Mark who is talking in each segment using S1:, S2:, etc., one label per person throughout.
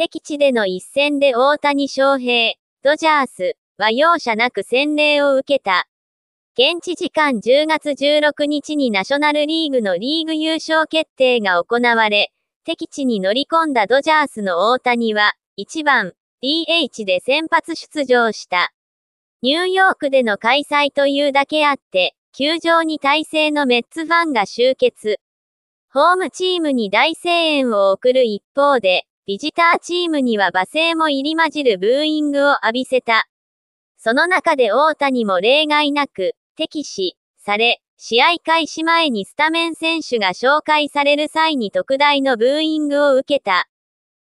S1: 敵地での一戦で大谷翔平、ドジャースは容赦なく洗礼を受けた。現地時間10月16日にナショナルリーグのリーグ優勝決定が行われ、敵地に乗り込んだドジャースの大谷は、1番 DH で先発出場した。ニューヨークでの開催というだけあって、球場に体制のメッツファンが集結。ホームチームに大声援を送る一方で、ビジターチームには罵声も入り混じるブーイングを浴びせた。その中で大谷も例外なく、敵視、され、試合開始前にスタメン選手が紹介される際に特大のブーイングを受けた。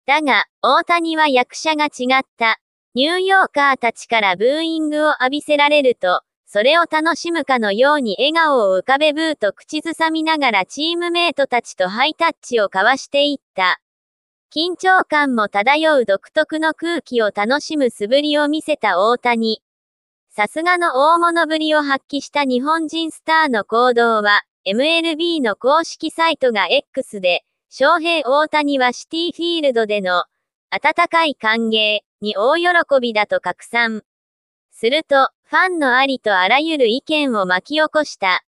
S1: だが、大谷は役者が違った。ニューヨーカーたちからブーイングを浴びせられると、それを楽しむかのように笑顔を浮かべブーと口ずさみながらチームメイトたちとハイタッチを交わしていった。緊張感も漂う独特の空気を楽しむ素振りを見せた大谷。さすがの大物ぶりを発揮した日本人スターの行動は、MLB の公式サイトが X で、翔平大谷はシティフィールドでの、温かい歓迎に大喜びだと拡散。すると、ファンのありとあらゆる意見を巻き起こした。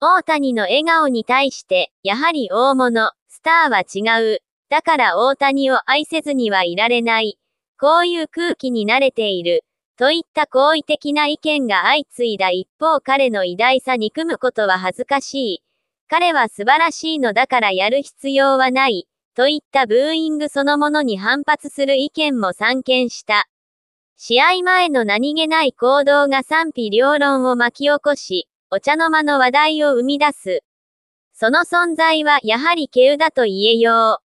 S1: 大谷の笑顔に対して、やはり大物、スターは違う、だから大谷を愛せずにはいられない。こういう空気に慣れている。といった好意的な意見が相次いだ一方彼の偉大さ憎むことは恥ずかしい。彼は素晴らしいのだからやる必要はない。といったブーイングそのものに反発する意見も散見した。試合前の何気ない行動が賛否両論を巻き起こし、お茶の間の話題を生み出す。その存在はやはり稀有だと言えよう。